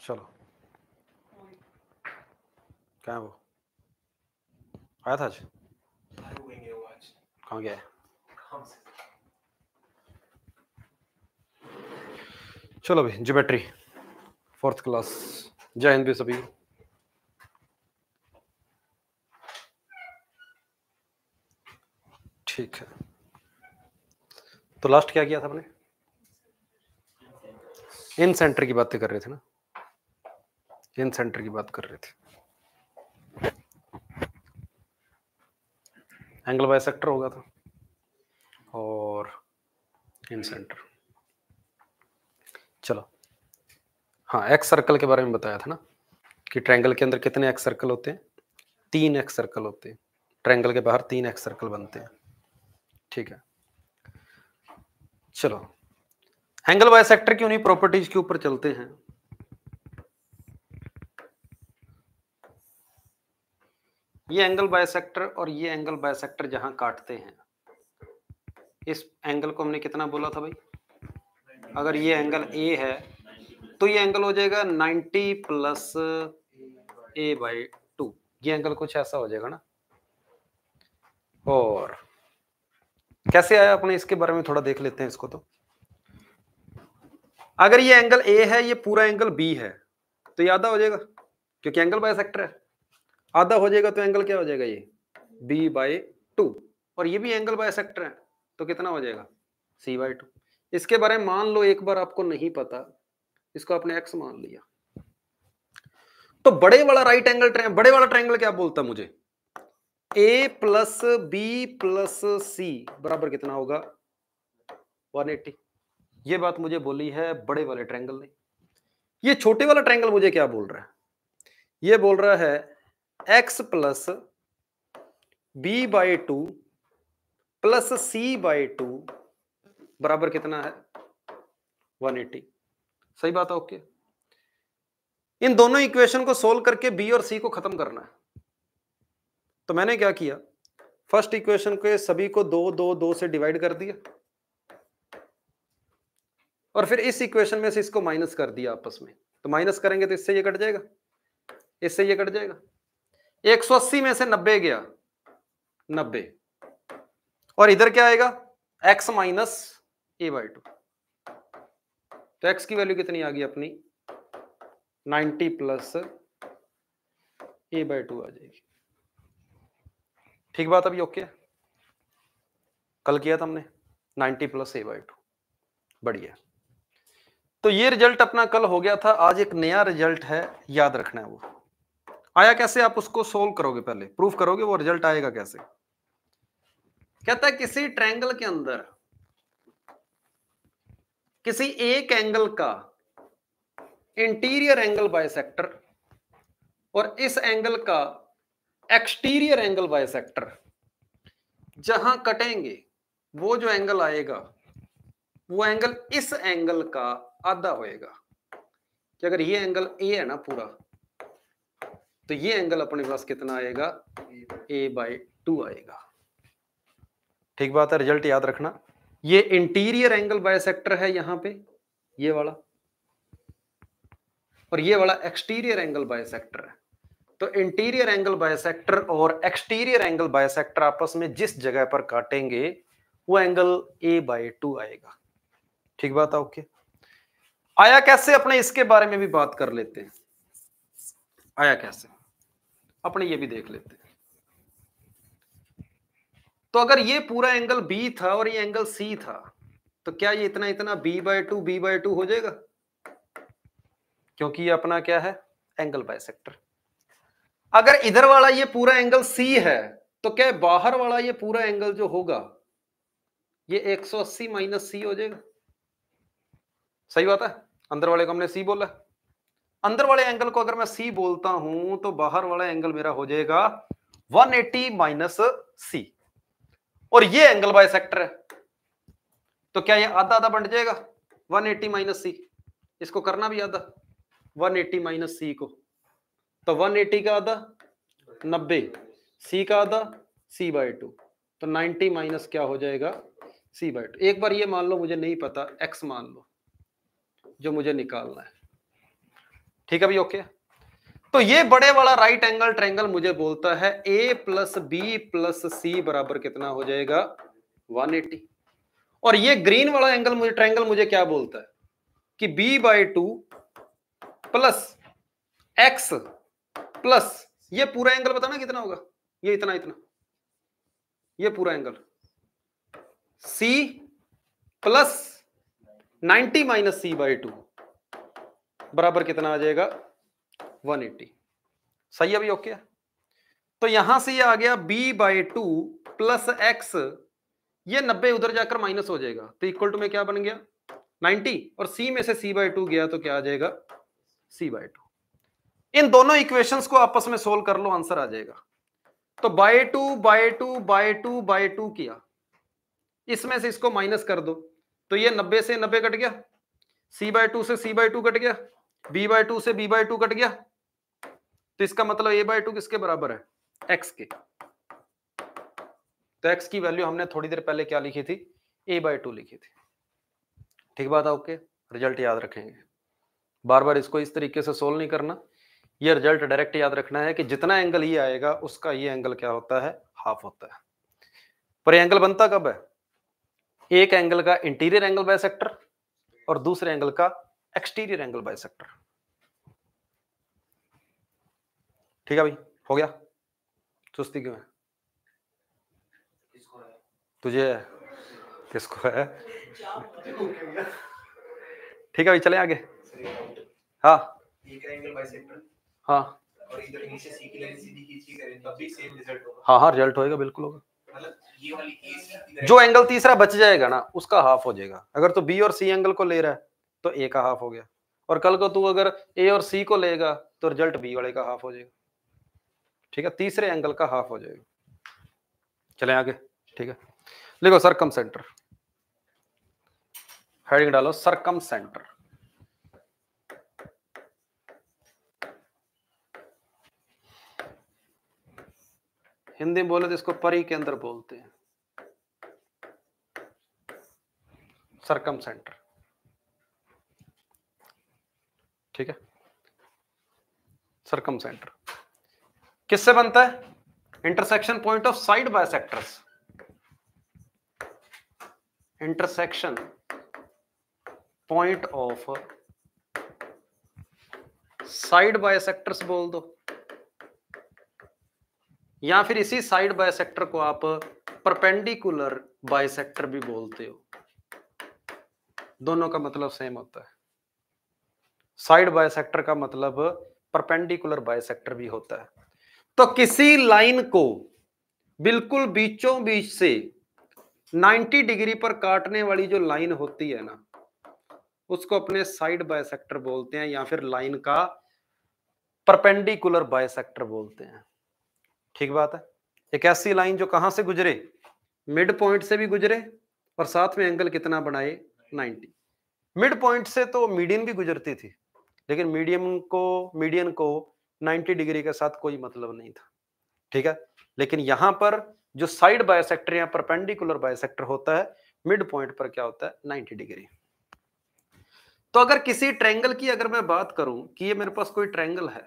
चलो क्या वो आया था आज कहाँ गया चलो भाई ज्योमेट्री फोर्थ क्लास जय हिंद भी सभी ठीक है तो लास्ट क्या किया था आपने इन सेंटर की बातें कर रहे थे ना केंद्र सेंटर की बात कर रहे थे एंगल बाय सेक्टर होगा था तो। और इन सेंटर चलो हाँ एक्स सर्कल के बारे में बताया था ना कि ट्रायंगल के अंदर कितने एक्स सर्कल होते हैं तीन एक्स सर्कल होते हैं ट्रायंगल के बाहर तीन एक्स सर्कल बनते हैं ठीक है चलो एंगल बाय सेक्टर की उन्हीं प्रॉपर्टीज के ऊपर चलते हैं ये एंगल बायसेक्टर और ये एंगल बायसेक्टर जहां काटते हैं इस एंगल को हमने कितना बोला था भाई अगर ये एंगल ए है तो ये एंगल हो जाएगा 90 प्लस ए बाई टू ये एंगल कुछ ऐसा हो जाएगा ना और कैसे आया अपने इसके बारे में थोड़ा देख लेते हैं इसको तो अगर ये एंगल ए है ये पूरा एंगल बी है तो याद हो जाएगा क्योंकि एंगल बायसेक्टर है आधा हो जाएगा तो एंगल क्या हो जाएगा ये बी बाई टू और ये भी एंगल बाय सेक्टर है तो कितना हो जाएगा सी बाई टू इसके बारे में मान लो एक बार आपको नहीं पता इसको आपने एक्स मान लिया तो बड़े वाला राइट एंगल ट्रे बड़े वाला ट्रैंगल क्या बोलता मुझे A plus B plus C बराबर कितना होगा 180 ये बात मुझे बोली है बड़े वाले ट्रैंगल ने ये छोटे वाला ट्रैंगल मुझे क्या बोल रहा है ये बोल रहा है x plus B by two plus C by two बराबर कितना है 180 सही बात है ओके इन दोनों इक्वेशन को सोल्व करके बी और सी को खत्म करना है तो मैंने क्या किया फर्स्ट इक्वेशन के सभी को दो दो दो से डिवाइड कर दिया और फिर इस इक्वेशन में से इसको माइनस कर दिया आपस में तो माइनस करेंगे तो इससे ये कट जाएगा इससे ये कट जाएगा 180 में से 90 गया 90 और इधर क्या आएगा x minus A by two तो x की वैल्यू कितनी आ गई अपनी 90 प्लस ए बाई टू आ जाएगी ठीक बात अभी ओके कल किया था हमने 90 प्लस ए बाई टू बढ़िया तो ये रिजल्ट अपना कल हो गया था आज एक नया रिजल्ट है याद रखना है वो आया कैसे आप उसको सोल्व करोगे पहले प्रूफ करोगे वो रिजल्ट आएगा कैसे कहता है किसी ट्रैंगल के अंदर किसी एक एंगल का इंटीरियर एंगल सेक्टर और इस एंगल का एक्सटीरियर एंगल बाय सेक्टर जहां कटेंगे वो जो एंगल आएगा वो एंगल इस एंगल का आधा होएगा कि अगर ये एंगल ए है ना पूरा तो ये एंगल अपने पास कितना आएगा ए बाय टू आएगा ठीक बात है रिजल्ट याद रखना ये इंटीरियर एंगल बायसेक्टर है यहां पे ये वाला और ये वाला एक्सटीरियर एंगल बायसेक्टर है तो इंटीरियर एंगल बायसेक्टर और एक्सटीरियर एंगल बायसेक्टर आपस में जिस जगह पर काटेंगे वो एंगल ए बाय टू आएगा ठीक बात है ओके आया कैसे अपने इसके बारे में भी बात कर लेते हैं आया कैसे अपने ये भी देख लेते हैं तो अगर ये पूरा एंगल बी था और ये एंगल सी था तो क्या ये इतना इतना B by two B by two हो जाएगा क्योंकि ये अपना क्या है एंगल बाय अगर इधर वाला ये पूरा एंगल सी है तो क्या बाहर वाला ये पूरा एंगल जो होगा ये 180 माइनस सी हो जाएगा सही बात है अंदर वाले को हमने सी बोला अंदर वाले एंगल को अगर मैं सी बोलता हूं तो बाहर वाला एंगल मेरा हो जाएगा 180 एटी माइनस सी और ये एंगल बाय सेक्टर है तो क्या ये आधा आधा बंट जाएगा 180 एटी माइनस सी इसको करना भी आधा 180 एटी माइनस सी को तो 180 का आधा 90 सी का आधा सी बाय टू तो 90 माइनस क्या हो जाएगा सी बाय टू एक बार ये मान लो मुझे नहीं पता एक्स मान लो जो मुझे निकालना है ठीक है भाई ओके तो ये बड़े वाला राइट एंगल ट्रेंगल मुझे बोलता है A plus B plus C बराबर कितना हो जाएगा 180 और ये ग्रीन वाला एंगल मुझे ट्रेंगल मुझे क्या बोलता है कि B by two plus x plus ये पूरा एंगल बताना कितना होगा ये इतना इतना ये पूरा angle C plus 90 minus C by two बराबर कितना आ जाएगा 180 सही अभी ओके तो यहां से ये यह आ गया b by two plus x ये नब्बे उधर जाकर माइनस हो जाएगा तो इक्वल टू में क्या बन गया 90 और c में से c बाई टू गया तो क्या आ जाएगा c बाई टू इन दोनों इक्वेशंस को आपस में सोल्व कर लो आंसर आ जाएगा तो by two by two by two by two किया इसमें से इसको माइनस कर दो तो ये नब्बे से नब्बे कट गया सी बाय टू से सी बाय टू कट गया बी बाय टू से बी बाय टू कट गया तो इसका मतलब ए बाय टू किसके बराबर है एक्स के तो एक्स की वैल्यू हमने थोड़ी देर पहले क्या लिखी थी ए बाय टू लिखी थी ठीक बात है ओके रिजल्ट याद रखेंगे बार बार इसको इस तरीके से सोल्व नहीं करना ये रिजल्ट डायरेक्ट याद रखना है कि जितना एंगल ये आएगा उसका ये एंगल क्या होता है हाफ होता है पर एंगल बनता कब है एक एंगल का इंटीरियर एंगल बाय सेक्टर और दूसरे एंगल का एक्सटीरियर एंगल बाइसेक्टर ठीक है भाई हो गया सुस्ती क्यों है तुझे किसको है ठीक है भाई चले आगे हाँ हाँ।, हाँ हाँ हाँ रिजल्ट होएगा बिल्कुल होगा मतलब जो एंगल तीसरा बच जाएगा ना उसका हाफ हो जाएगा अगर तो बी और सी एंगल को ले रहा है तो ए का हाफ हो गया और कल को तू अगर ए और सी को लेगा तो रिजल्ट बी वाले का हाफ हो जाएगा ठीक है तीसरे एंगल का हाफ हो जाएगा चले आगे ठीक है लिखो सरकम सेंटर हेडिंग डालो सरकम सेंटर हिंदी में बोले तो इसको परी के अंदर बोलते हैं सरकम सेंटर ठीक है सरकम सेंटर किससे बनता है intersection point of side bisectors intersection point of side bisectors बोल दो या फिर इसी साइड बाय सेक्टर को आप परपेंडिकुलर बाय सेक्टर भी बोलते हो दोनों का मतलब सेम होता है साइड बाय सेक्टर का मतलब परपेंडिकुलर बाय सेक्टर भी होता है तो किसी लाइन को बिल्कुल बीचों बीच से 90 डिग्री पर काटने वाली जो लाइन होती है ना उसको अपने साइड बाय सेक्टर बोलते हैं या फिर लाइन का परपेंडिकुलर बाय सेक्टर बोलते हैं ठीक बात है एक ऐसी लाइन जो कहां से गुजरे मिड पॉइंट से भी गुजरे और साथ में एंगल कितना बनाए 90 मिड पॉइंट से तो मीडियन भी गुजरती थी लेकिन मीडियम को मीडियन को 90 डिग्री के साथ कोई मतलब नहीं था ठीक है लेकिन यहां पर जो साइड बायोसेक्टर या परपेंडिकुलर बायोसेक्टर होता है मिड पॉइंट पर क्या होता है 90 डिग्री तो अगर किसी ट्रेंगल की अगर मैं बात करूं कि ये मेरे पास कोई ट्रेंगल है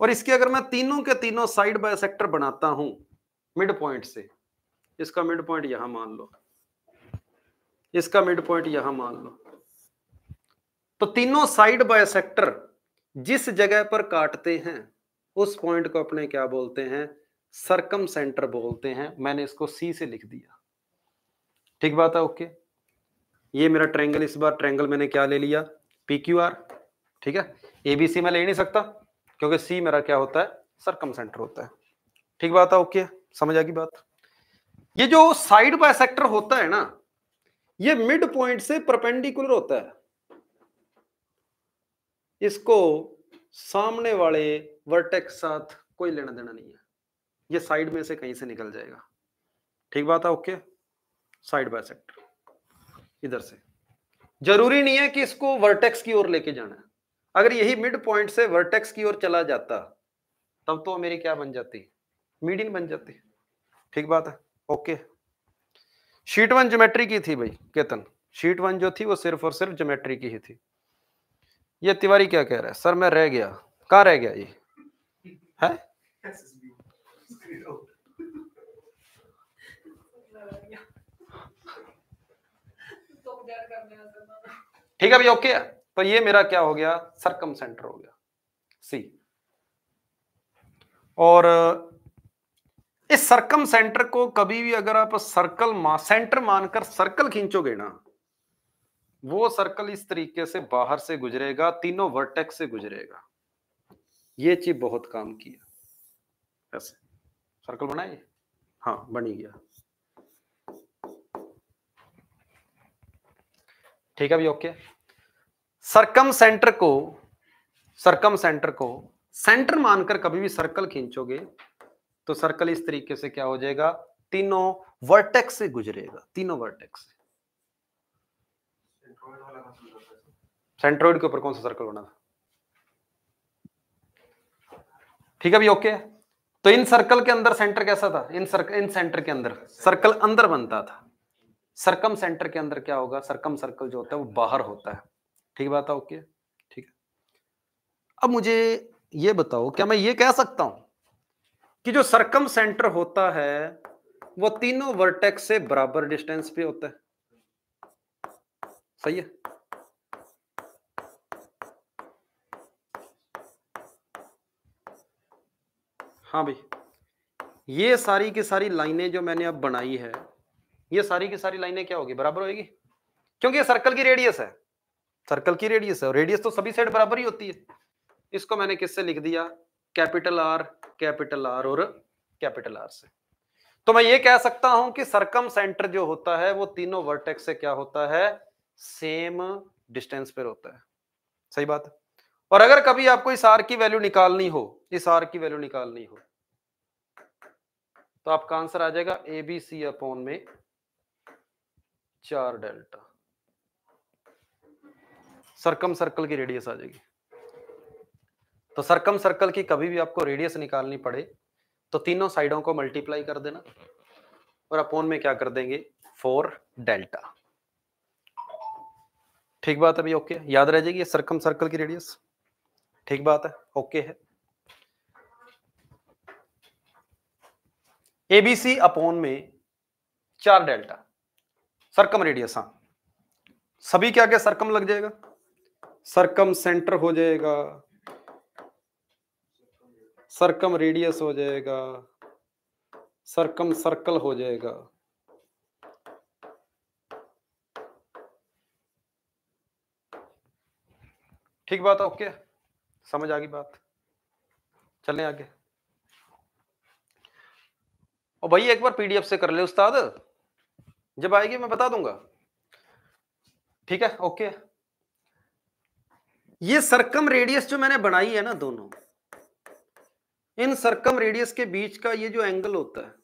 और इसके अगर मैं तीनों के तीनों साइड बाय सेक्टर बनाता हूं मिड पॉइंट से इसका मिड पॉइंट यहां मान लो इसका मिड पॉइंट यहां मान लो तो तीनों साइड बाय सेक्टर जिस जगह पर काटते हैं उस पॉइंट को अपने क्या बोलते हैं सरकम सेंटर बोलते हैं मैंने इसको सी से लिख दिया ठीक बात है ओके ये मेरा ट्रेंगल इस बार ट्रेंगल मैंने क्या ले लिया पी क्यू आर ठीक है एबीसी मैं ले नहीं सकता क्योंकि सी मेरा क्या होता है सरकम सेंटर होता है ठीक बात है ओके समझ आ गई बात ये जो साइड बाय सेक्टर होता है ना ये मिड पॉइंट से परपेंडिकुलर होता है इसको सामने वाले वर्टेक्स साथ कोई लेना देना नहीं है ये साइड में से कहीं से निकल जाएगा ठीक बात है ओके साइड बाय सेक्टर इधर से जरूरी नहीं है कि इसको वर्टेक्स की ओर लेके जाना है अगर यही मिड पॉइंट से वर्टेक्स की ओर चला जाता तब तो मेरी क्या बन जाती मीडियन बन जाती ठीक बात है ओके शीट वन ज्योमेट्री की थी भाई केतन शीट वन जो थी वो सिर्फ और सिर्फ ज्योमेट्री की ही थी ये तिवारी क्या कह रहा है सर मैं रह गया कहा रह गया ये है ठीक है भैया ओके तो ये मेरा क्या हो गया सरकम सेंटर हो गया सी और इस सर्कम सेंटर को कभी भी अगर आप सर्कल मा, सेंटर मानकर सर्कल खींचोगे ना वो सर्कल इस तरीके से बाहर से गुजरेगा तीनों वर्टेक्स से गुजरेगा ये चीज बहुत काम किया ऐसे सर्कल बनाए हाँ बनी गया ठीक है भाई ओके सर्कम सेंटर को सर्कम सेंटर को सेंटर मानकर कभी भी सर्कल खींचोगे तो सर्कल इस तरीके से क्या हो जाएगा तीनों वर्टेक्स से गुजरेगा तीनों वर्टेक्स से सेंट्रोइड के ऊपर कौन सा सर्कल बना था ठीक है भी ओके तो इन सर्कल के अंदर सेंटर कैसा था इन सर्कल इन सेंटर के अंदर सर्कल अंदर बनता था सर्कम सेंटर के अंदर क्या होगा सर्कम सर्कल जो होता है वो बाहर होता है ठीक बात है ओके ठीक है अब मुझे ये बताओ क्या मैं ये कह सकता हूं कि जो सर्कम सेंटर होता है वो तीनों वर्टेक्स से बराबर डिस्टेंस पे होता है सही है हाँ भाई ये सारी की सारी लाइनें जो मैंने अब बनाई है ये सारी की सारी लाइनें क्या होगी बराबर होगी क्योंकि ये सर्कल की रेडियस है सर्कल की रेडियस है और रेडियस तो सभी साइड बराबर ही होती है इसको मैंने किससे लिख दिया कैपिटल आर कैपिटल आर और कैपिटल आर से तो मैं ये कह सकता हूं कि सर्कम सेंटर जो होता है वो तीनों वर्टेक्स से क्या होता है सेम डिस्टेंस पर होता है सही बात है और अगर कभी आपको इस आर की वैल्यू निकालनी हो इस आर की वैल्यू निकालनी हो तो आपका आंसर आ जाएगा ए बी सी अपॉन में चार डेल्टा सरकम सर्कल की रेडियस आ जाएगी तो सरकम सर्कल की कभी भी आपको रेडियस निकालनी पड़े तो तीनों साइडों को मल्टीप्लाई कर देना और अपोन में क्या कर देंगे फोर डेल्टा ठीक बात है भैया ओके याद रह जाएगी सर्कम सर्कल की रेडियस ठीक बात है ओके है एबीसी अपोन में चार डेल्टा सर्कम रेडियस हाँ सभी क्या क्या सर्कम लग जाएगा सर्कम सेंटर हो जाएगा सर्कम रेडियस हो जाएगा सर्कम सर्कल हो जाएगा ठीक बात ओके समझ आ गई बात चलें आगे और भाई एक बार पीडीएफ से कर ले उस्ताद जब आएगी मैं बता दूंगा ठीक है ओके ये सरकम रेडियस जो मैंने बनाई है ना दोनों इन सरकम रेडियस के बीच का ये जो एंगल होता है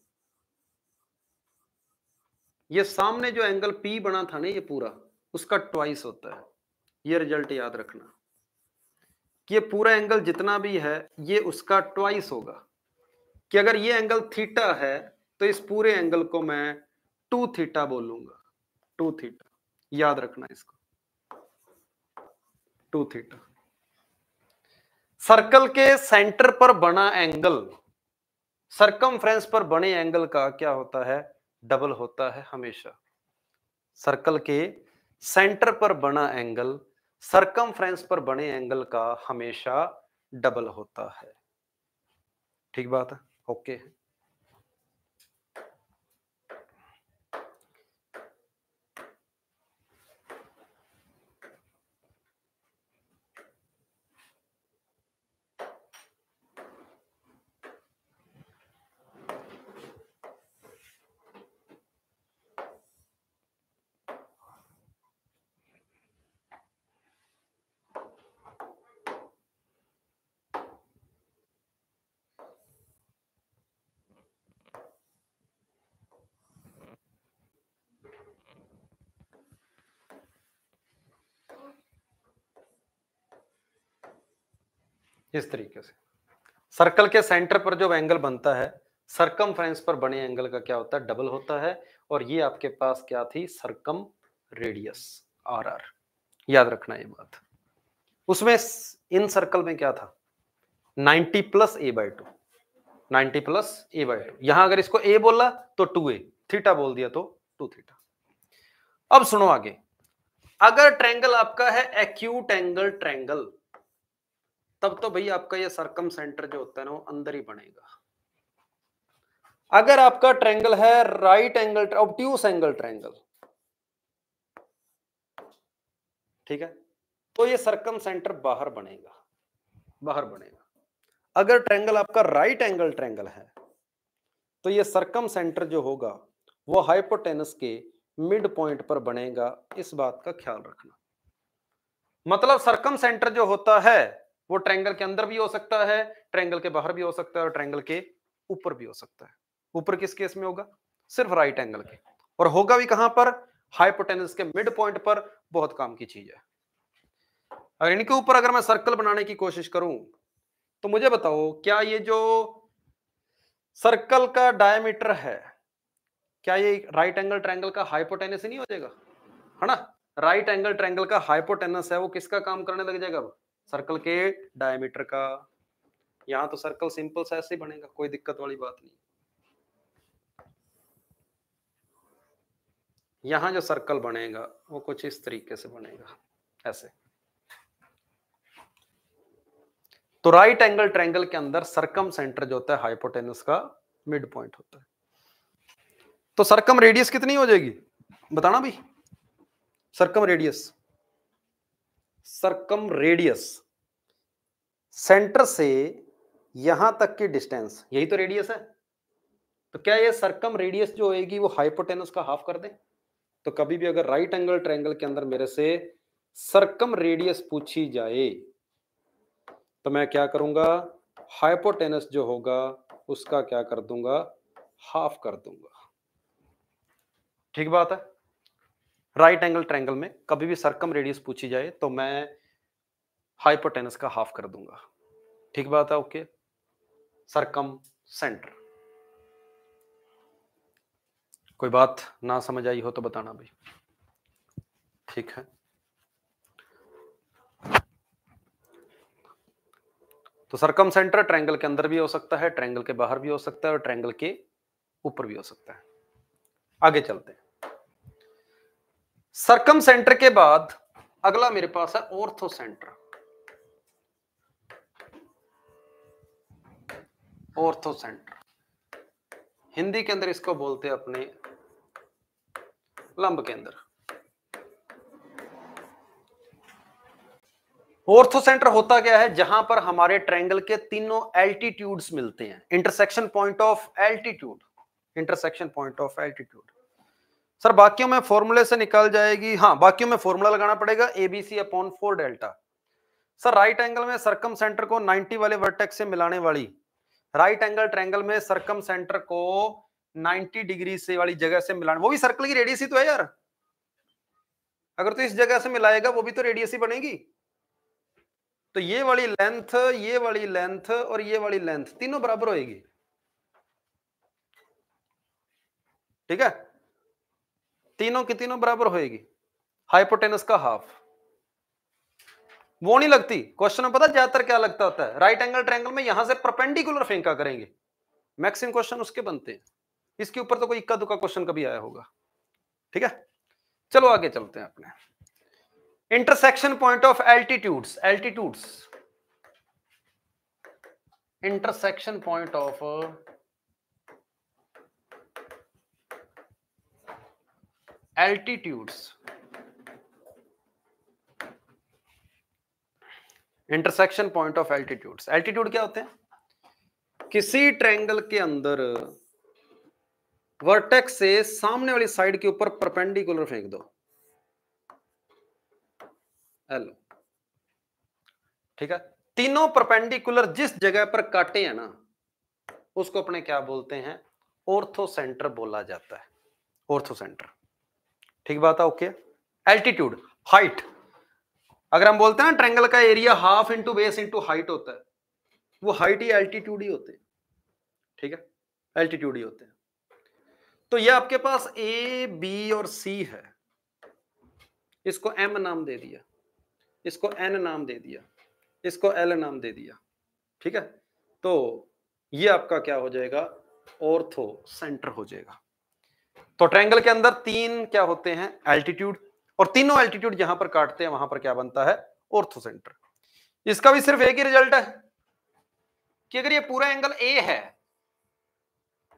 ये सामने जो एंगल पी बना था ना ये पूरा उसका ट्वाइस होता है ये रिजल्ट याद रखना कि ये पूरा एंगल जितना भी है ये उसका ट्वाइस होगा कि अगर ये एंगल थीटा है तो इस पूरे एंगल को मैं टू थीटा बोलूंगा टू थीटा याद रखना इसको टू थीटा सर्कल के सेंटर पर बना एंगल सर्कम पर बने एंगल का क्या होता है डबल होता है हमेशा सर्कल के सेंटर पर बना एंगल सरकम पर बने एंगल का हमेशा डबल होता है ठीक बात है ओके okay. इस तरीके से सर्कल के सेंटर पर जो एंगल बनता है सर्कम पर बने एंगल का क्या होता है डबल होता है और ये आपके पास क्या थी सर्कम रेडियस आर आर याद रखना ये बात उसमें इन सर्कल में क्या था 90 plus A by two ninety plus A by two यहां अगर इसको ए बोला तो टू ए थीटा बोल दिया तो टू थीटा अब सुनो आगे अगर ट्रैंगल आपका है एक्यूट एंगल ट्रेंगल तब तो भाई आपका ये सरकम सेंटर जो होता है ना वो अंदर ही बनेगा अगर आपका ट्रेंगल है right angle obtuse angle triangle ठीक है तो ये सरकम सेंटर बाहर बनेगा बाहर बनेगा अगर ट्रेंगल आपका राइट एंगल ट्रेंगल है तो ये सरकम सेंटर जो होगा वो हाइपोटेनस के मिड पॉइंट पर बनेगा इस बात का ख्याल रखना मतलब सरकम सेंटर जो होता है वो ट्रैंगल के अंदर भी हो सकता है ट्रैंगल के बाहर भी हो सकता है और ट्रैंगल के ऊपर भी हो सकता है ऊपर किस केस में होगा सिर्फ राइट एंगल के और होगा भी कहां पर हाइपोटेनस के मिड पॉइंट पर बहुत काम की चीज है अगर इनके ऊपर अगर मैं सर्कल बनाने की कोशिश करूं तो मुझे बताओ क्या ये जो सर्कल का डायमीटर है क्या ये राइट एंगल ट्रैंगल का हाइपोटेनस ही नहीं हो जाएगा है ना राइट एंगल ट्रैंगल का हाइपोटेनस है वो किसका काम करने लग जाएगा सर्कल के डायमीटर का यहां तो सर्कल सिंपल सा ऐसे ही बनेगा कोई दिक्कत वाली बात नहीं यहां जो सर्कल बनेगा वो कुछ इस तरीके से बनेगा ऐसे तो राइट एंगल ट्रेंगल के अंदर सर्कम सेंटर जो होता है हाइपोटेनस का मिड पॉइंट होता है तो सर्कम रेडियस कितनी हो जाएगी बताना भी circumradius circumradius centre से यहां तक की डिस्टेंस यही तो रेडियस है तो क्या ये सरकम रेडियस जो होगी वो हाइपोटेनस का हाफ कर दे तो कभी भी अगर राइट एंगल ट्रायंगल के अंदर मेरे से सरकम रेडियस पूछी जाए तो मैं क्या करूंगा हाइपोटेनस जो होगा उसका क्या कर दूंगा हाफ कर दूंगा ठीक बात है राइट एंगल ट्रैंगल में कभी भी सरकम रेडियस पूछी जाए तो मैं हाइपोटेनस का हाफ कर दूंगा ठीक बात है ओके सरकम सेंटर कोई बात ना समझ आई हो तो बताना भाई ठीक है तो सरकम सेंटर ट्रैंगल के अंदर भी हो सकता है ट्रैंगल के बाहर भी हो सकता है और ट्रैंगल के ऊपर भी हो सकता है आगे चलते हैं सरकम सेंटर के बाद अगला मेरे पास है orthocentre orthocentre Hindi के अंदर इसको बोलते हैं अपने लंब के अंदर ऑर्थो सेंटर होता क्या है जहां पर हमारे ट्रायंगल के तीनों एल्टीट्यूड्स मिलते हैं intersection point of altitude intersection point of altitude sir बाकियों में फॉर्मूले से निकल जाएगी हाँ बाकियों में फॉर्मूला लगाना पड़ेगा ABC upon four delta sir right angle में सर्कम सेंटर को 90 वाले वर्टेक्स से मिलाने वाली राइट एंगल ट्रैंगल में सर्कम सेंटर को 90 डिग्री से वाली जगह से मिलाने वो भी सर्कल की रेडियस ही तो है यार अगर तो इस जगह से मिलाएगा वो भी तो रेडियस ही बनेगी तो ये वाली लेंथ ये वाली लेंथ और ये वाली लेंथ तीनों बराबर होगी ठीक है तीनों की तीनों बराबर होएगी हाइपोटेनस का हाफ वो नहीं लगती क्वेश्चन में पता ज्यादातर क्या लगता होता है राइट एंगल ट्रायंगल में यहां से परपेंडिकुलर फेंका करेंगे मैक्सिमम क्वेश्चन उसके बनते हैं इसके ऊपर तो कोई इक्का दुक्का क्वेश्चन कभी आया होगा ठीक है चलो आगे चलते हैं अपने intersection point of altitudes altitudes intersection point of altitudes intersection point of altitudes altitude क्या होते हैं किसी ट्रायंगल के अंदर वर्टेक्स से सामने वाली साइड के ऊपर परपेंडिकुलर फेंक दो एल ठीक है तीनों परपेंडिकुलर जिस जगह पर काटे हैं ना उसको अपने क्या बोलते हैं सेंटर बोला जाता है सेंटर ठीक बात है ओके एल्टीट्यूड हाइट अगर हम बोलते हैं ना ट्रेंगल का area half into base into height होता है वो हाइट ही एल्टीट्यूड ही होते हैं ठीक है एल्टीट्यूड ही होते हैं तो ये आपके पास ए बी और सी है इसको एम नाम दे दिया इसको एन नाम दे दिया इसको एल नाम दे दिया ठीक है तो ये आपका क्या हो जाएगा ऑर्थो सेंटर हो जाएगा तो ट्रायंगल के अंदर तीन क्या होते हैं एल्टीट्यूड और तीनों एल्टीट्यूड जहां पर काटते हैं वहां पर क्या बनता है ऑर्थो सेंटर इसका भी सिर्फ एक ही रिजल्ट है कि अगर ये पूरा एंगल ए है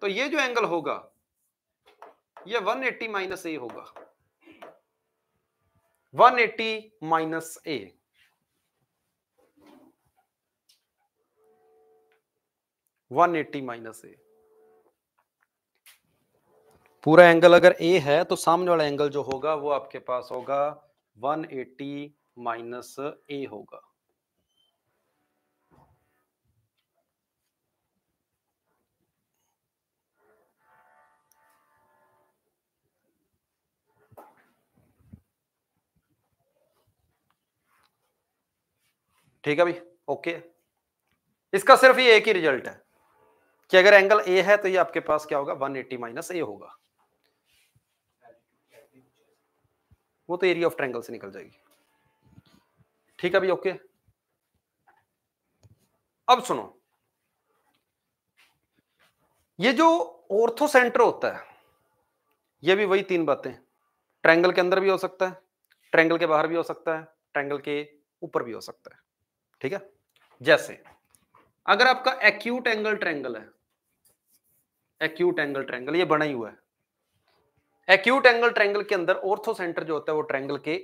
तो ये जो एंगल होगा ये 180 एट्टी माइनस ए होगा 180 eighty minus A one eighty minus A पूरा एंगल अगर ए है तो सामने वाला एंगल जो होगा वो आपके पास होगा 180 एटी माइनस ए होगा ठीक है भाई ओके इसका सिर्फ ये एक ही रिजल्ट है कि अगर एंगल ए है तो ये आपके पास क्या होगा 180 एटी माइनस ए होगा वो तो एरिया ऑफ ट्रैंगल से निकल जाएगी ठीक है अभी ओके अब सुनो ये जो ऑर्थो सेंटर होता है ये भी वही तीन बातें ट्रैंगल के अंदर भी हो सकता है ट्रैंगल के बाहर भी हो सकता है ट्रैंगल के ऊपर भी हो सकता है ठीक है जैसे अगर आपका एक्यूट एंगल ट्रैंगल है एक्यूट एंगल ट्रैंगल ये बना ही हुआ है एक्यूट एंगल ट्रेंगल के अंदर ऑर्थो सेंटर जो होता है वो ट्रेंगल के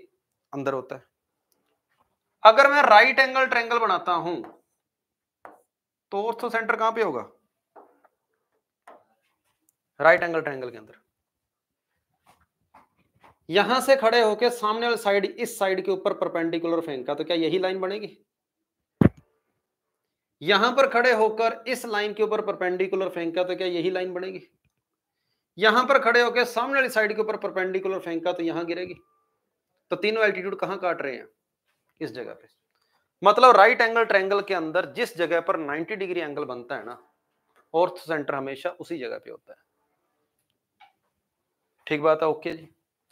अंदर होता है अगर मैं राइट एंगल ट्रैंगल बनाता हूं तो ऑर्थो सेंटर कहां पे होगा राइट एंगल ट्रेंगल के अंदर यहां से खड़े होकर सामने वाली साइड इस साइड के ऊपर परपेंडिकुलर फेंका तो क्या यही लाइन बनेगी यहां पर खड़े होकर इस लाइन के ऊपर परपेंडिकुलर फेंका तो क्या यही लाइन बनेगी यहां पर खड़े होकर सामने वाली साइड के ऊपर परपेंडिकुलर फेंका तो यहां गिरेगी तो तीनों एल्टीट्यूड कहां काट रहे हैं इस जगह पे मतलब राइट एंगल ट्रैंगल के अंदर जिस जगह पर 90 डिग्री एंगल बनता है ना ऑर्थ सेंटर हमेशा उसी जगह पे होता है ठीक बात है ओके जी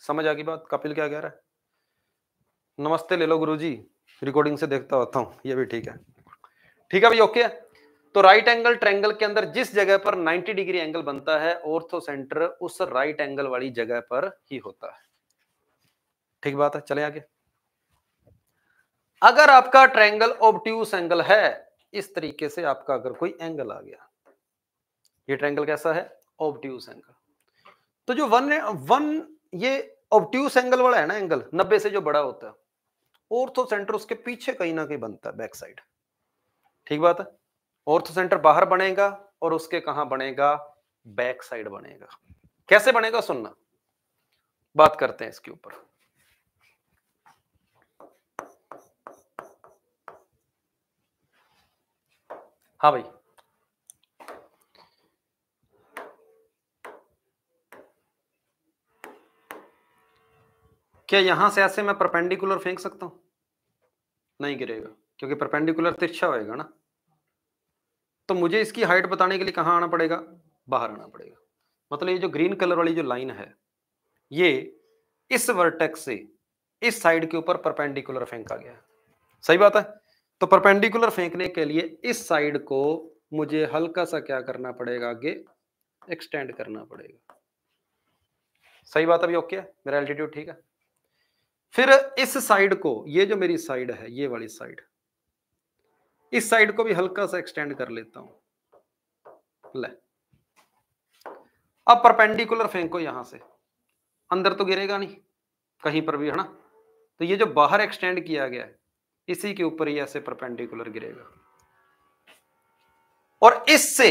समझ आ गई बात कपिल क्या कह रहा है नमस्ते ले लो जी रिकॉर्डिंग से देखता होता हूँ ये भी ठीक है ठीक है भाई ओके है तो राइट एंगल ट्रेंगल के अंदर जिस जगह पर 90 डिग्री एंगल बनता है ऑर्थो सेंटर उस राइट एंगल वाली जगह पर ही होता है ठीक बात है चले आगे अगर आपका ट्रेंगल ऑब्ट्यूस एंगल है इस तरीके से आपका अगर कोई एंगल आ गया ये ट्रेंगल कैसा है ऑब्ट्यूस एंगल तो जो वन वन ये ऑब्ट्यूस एंगल वाला है ना एंगल नब्बे से जो बड़ा होता है ऑर्थो सेंटर उसके पीछे कहीं ना कहीं बनता है बैक साइड ठीक बात है ऑर्थो सेंटर बाहर बनेगा और उसके कहा बनेगा बैक साइड बनेगा कैसे बनेगा सुनना बात करते हैं इसके ऊपर हाँ भाई क्या यहां से ऐसे मैं परपेंडिकुलर फेंक सकता हूं नहीं गिरेगा क्योंकि परपेंडिकुलर तिरछा होएगा ना तो मुझे इसकी हाइट बताने के लिए कहाँ आना पड़ेगा बाहर आना पड़ेगा मतलब ये जो ग्रीन कलर वाली जो लाइन है ये इस वर्टेक्स से इस साइड के ऊपर परपेंडिकुलर फेंका गया सही बात है तो परपेंडिकुलर फेंकने के लिए इस साइड को मुझे हल्का सा क्या करना पड़ेगा आगे एक्सटेंड करना पड़ेगा सही बात अभी ओके है मेरा एल्टीट्यूड ठीक है फिर इस साइड को ये जो मेरी साइड है ये वाली साइड इस साइड को भी हल्का सा एक्सटेंड कर लेता हूं ले अब परपेंडिकुलर फेंको यहां से अंदर तो गिरेगा नहीं कहीं पर भी है ना तो ये जो बाहर एक्सटेंड किया गया है इसी के ऊपर ही ऐसे परपेंडिकुलर गिरेगा और इससे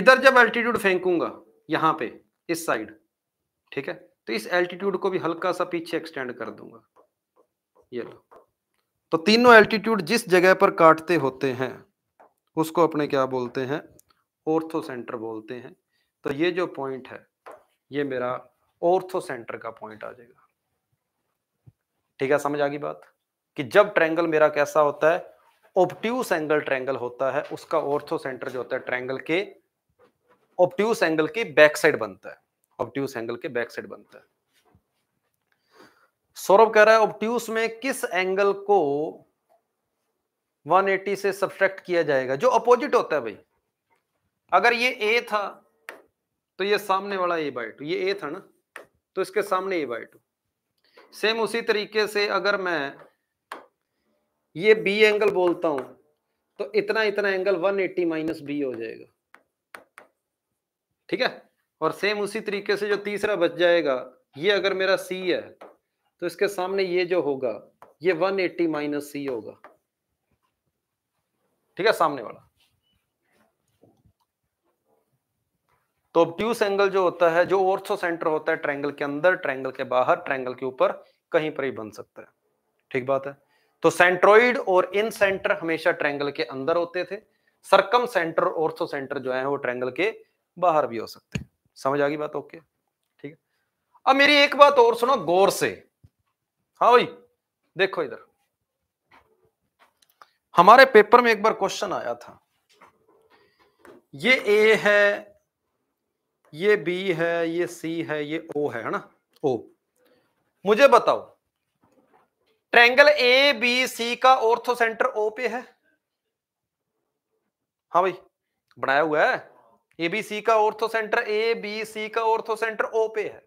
इधर जब एल्टीट्यूड फेंकूंगा यहां पे इस साइड ठीक है तो इस एल्टीट्यूड को भी हल्का सा पीछे एक्सटेंड कर दूंगा ये लो तो तीनों एल्टीट्यूड जिस जगह पर काटते होते हैं उसको अपने क्या बोलते हैं ऑर्थो सेंटर बोलते हैं तो ये जो पॉइंट है ये मेरा ऑर्थो सेंटर का पॉइंट आ जाएगा ठीक है समझ आ गई बात कि जब ट्रैंगल मेरा कैसा होता है ऑप्ट्यूस एंगल ट्रैंगल होता है उसका ऑर्थो सेंटर जो होता है ट्रैंगल के ऑप्ट्यूस एंगल के बैक साइड बनता है ऑप्टूस एंगल के बैक साइड बनता है सौरभ कह रहा है ऑब्ट्यूस में किस एंगल को 180 से सब्सट्रैक्ट किया जाएगा जो अपोजिट होता है भाई अगर ये ए था तो ये सामने वाला ए बाई टू ये ए था ना तो इसके सामने ए बाई टू सेम उसी तरीके से अगर मैं ये बी एंगल बोलता हूं तो इतना इतना एंगल 180 एट्टी माइनस बी हो जाएगा ठीक है और सेम उसी तरीके से जो तीसरा बच जाएगा ये अगर मेरा सी है तो इसके सामने ये जो होगा ये 180 एट्टी माइनस सी होगा ठीक है सामने वाला तो ट्यूस एंगल जो होता है जो ओर्थो सेंटर होता है ट्रैंगल के अंदर ट्रैंगल के बाहर ट्रैंगल के ऊपर कहीं पर ही बन सकता है ठीक बात है तो सेंट्रोइड और इन सेंटर हमेशा ट्रैंगल के अंदर होते थे सरकम सेंटर ऑर्थो सेंटर जो है वो ट्रैंगल के बाहर भी हो सकते हैं समझ आ गई बात ओके ठीक है अब मेरी एक बात और सुनो गौर से हाँ भाई देखो इधर हमारे पेपर में एक बार क्वेश्चन आया था ये ए है ये बी है ये सी है ये ओ है ना ओ मुझे बताओ ट्रैंगल ए बी सी का ऑर्थो सेंटर ओ पे है हाँ भाई बनाया हुआ है ए बी सी का orthocentre A B C का ऑर्थो सेंटर ओ पे है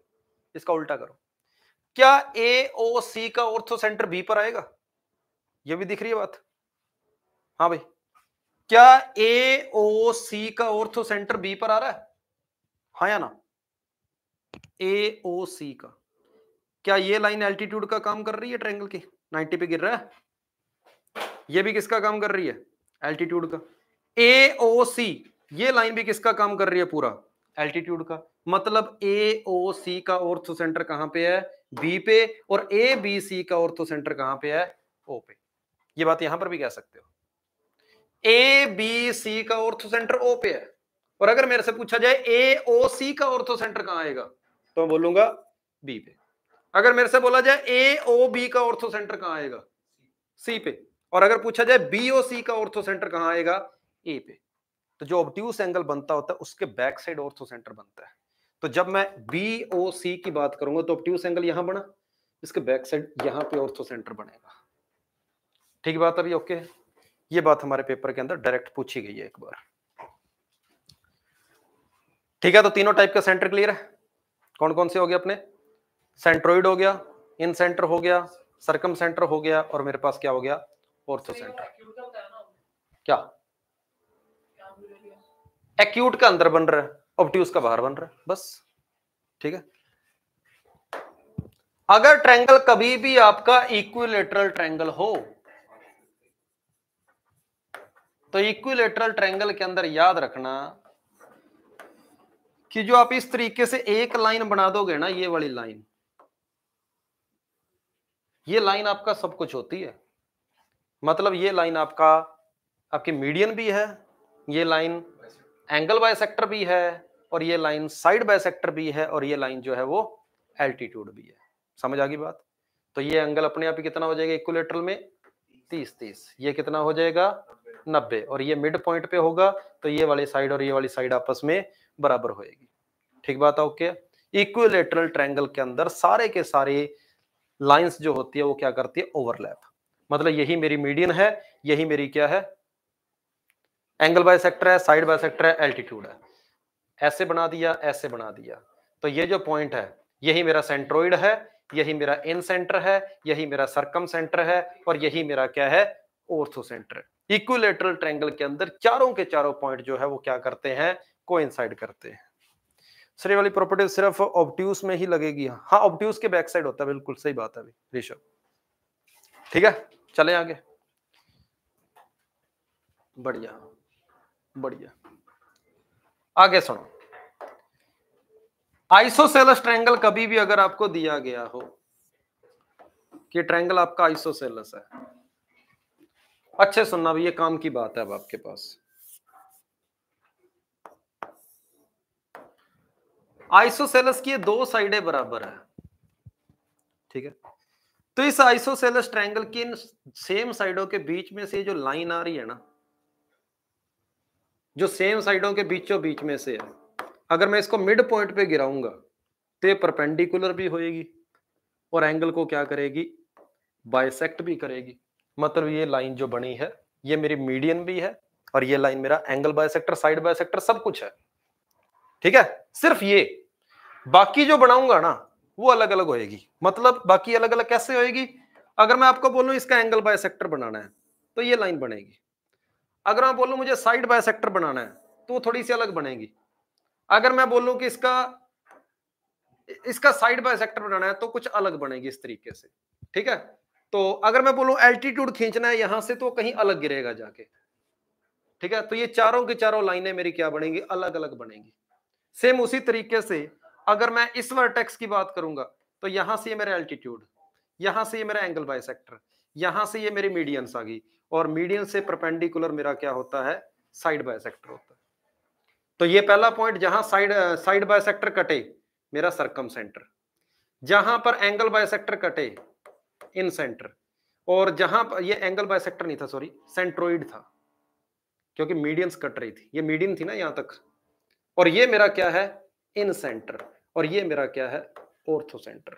इसका उल्टा करो क्या ए ओ सी का ऑर्थो सेंटर बी पर आएगा यह भी दिख रही है बात हाँ भाई क्या ए ओ सी का ऑर्थो सेंटर बी पर आ रहा है हाँ या ना ए ओ सी का क्या ये लाइन एल्टीट्यूड का काम कर रही है ट्रेंगल की 90 पे गिर रहा है ये भी किसका काम कर रही है एल्टीट्यूड का ए ओ सी ये लाइन भी किसका काम कर रही है पूरा एल्टीट्यूड का मतलब ए ओ सी का ऑर्थो सेंटर कहां पे है बी पे और ए बी सी का ऑर्थो सेंटर कहां पे है ओ पे ये बात यहां पर भी कह सकते हो ए बी सी का ऑर्थो तो सेंटर ओ पे है और अगर मेरे से पूछा जाए ए ओ सी का ऑर्थो सेंटर कहां आएगा तो मैं बोलूंगा बी पे अगर मेरे से बोला जाए ए ओ बी का ऑर्थो सेंटर कहां आएगा सी पे और अगर पूछा जाए बी ओ सी का ऑर्थो सेंटर कहां आएगा ए पे तो जो ऑब्ट्यूस एंगल बनता होता है उसके बैक साइड ऑर्थो सेंटर बनता है तो जब मैं बी ओ सी की बात करूंगा तो ऑप्टिवस एंगल यहां बना इसके बैक साइड यहां पे ऑर्थो सेंटर बनेगा ठीक बात अभी ओके है ये बात हमारे पेपर के अंदर डायरेक्ट पूछी गई है एक बार ठीक है तो तीनों टाइप का सेंटर क्लियर है कौन कौन से हो गए अपने सेंट्रोइड हो गया इन सेंटर हो गया सरकम सेंटर हो गया और मेरे पास क्या हो गया ऑर्थो सेंटर क्या एक्यूट का अंदर बन रहा है ऑप्टिक्स का बाहर बन रहा है बस ठीक है अगर ट्रैंगल कभी भी आपका इक्विलेटरल ट्रैंगल हो तो इक्विलेटरल ट्रैंगल के अंदर याद रखना कि जो आप इस तरीके से एक लाइन बना दोगे ना ये वाली लाइन ये लाइन आपका सब कुछ होती है मतलब ये लाइन आपका आपकी मीडियन भी है ये लाइन एंगल बाय सेक्टर भी है और ये लाइन साइड बाय सेक्टर भी है और ये लाइन जो है वो एल्टीट्यूड भी है समझ आ गई बात तो ये एंगल अपने आप ही कितना हो जाएगा इक्वलेटरल में तीस तीस ये कितना हो जाएगा नब्बे और ये मिड पॉइंट पे होगा तो ये वाली साइड और ये वाली साइड आपस में बराबर होएगी ठीक बात है ओके इक्विलेटरल ट्रायंगल के अंदर सारे के सारे लाइंस जो होती है वो क्या करती है ओवरलैप मतलब यही मेरी मीडियन है यही मेरी क्या है एंगल बाय सेक्टर है साइड बाय सेक्टर है एल्टीट्यूड है ऐसे बना दिया ऐसे बना दिया तो ये जो पॉइंट है यही मेरा सेंट्रोइड है यही मेरा इन सेंटर है यही मेरा सरकम सेंटर है और यही मेरा क्या है ओर्थो सेंटर इक्विलेटरल ट्रायंगल के अंदर चारों के चारों पॉइंट जो है वो क्या करते हैं को करते हैं सर ये वाली प्रॉपर्टी सिर्फ ऑप्ट्यूस में ही लगेगी हाँ ऑप्ट्यूस के बैक साइड होता है बिल्कुल सही बात है ऋषभ ठीक है चले आगे बढ़िया बढ़िया आगे सुनो आइसोसेलस ट्रायंगल कभी भी अगर आपको दिया गया हो कि ट्रायंगल आपका आइसोसेलस है अच्छे सुनना ये काम की बात है अब आपके पास आइसोसेलस की ये दो साइडें बराबर है ठीक है तो इस आइसोसेलस ट्रायंगल की इन सेम साइडों के बीच में से जो लाइन आ रही है ना जो सेम साइडों के बीचों बीच में से है अगर मैं इसको मिड पॉइंट पे गिराऊंगा तो ये परपेंडिकुलर भी होएगी और एंगल को क्या करेगी बाइसेक्ट भी करेगी मतलब ये लाइन जो बनी है ये मेरी मीडियन भी है और ये लाइन मेरा एंगल बायसेक्टर साइड बायसेक्टर सब कुछ है ठीक है सिर्फ ये बाकी जो बनाऊंगा ना वो अलग अलग होएगी मतलब बाकी अलग अलग कैसे होएगी अगर मैं आपको बोलूं इसका एंगल बायसेक्टर बनाना है तो ये लाइन बनेगी अगर मैं बोलूं मुझे साइड बाय सेक्टर बनाना है तो वो थोड़ी सी अलग बनेगी अगर मैं बोलूं कि इसका इसका साइड बाय सेक्टर बनाना है तो कुछ अलग बनेगी इस तरीके से ठीक है तो अगर मैं बोलूं एल्टीट्यूड खींचना है यहां से तो कहीं अलग गिरेगा जाके ठीक है तो ये चारों की चारों लाइनें मेरी क्या बनेंगी अलग अलग बनेंगी सेम उसी तरीके से अगर मैं इस वर्टेक्स की बात करूंगा तो यहां से ये मेरा एल्टीट्यूड यहां से ये मेरा एंगल बाय सेक्टर यहां से ये मेरी मीडियंस आ गई और मीडियन से परपेंडिकुलर मेरा क्या होता है साइड बाय सेक्टर होता है तो ये पहला पॉइंट जहां साइड साइड बाय सेक्टर कटे मेरा सरकम सेंटर जहां पर एंगल बाय सेक्टर कटे इन सेंटर और जहां पर ये एंगल बाय सेक्टर नहीं था सॉरी सेंट्रोइड था क्योंकि मीडियंस कट रही थी ये मीडियन थी ना यहां तक और ये मेरा क्या है इन सेंटर और ये मेरा क्या है ऑर्थो सेंटर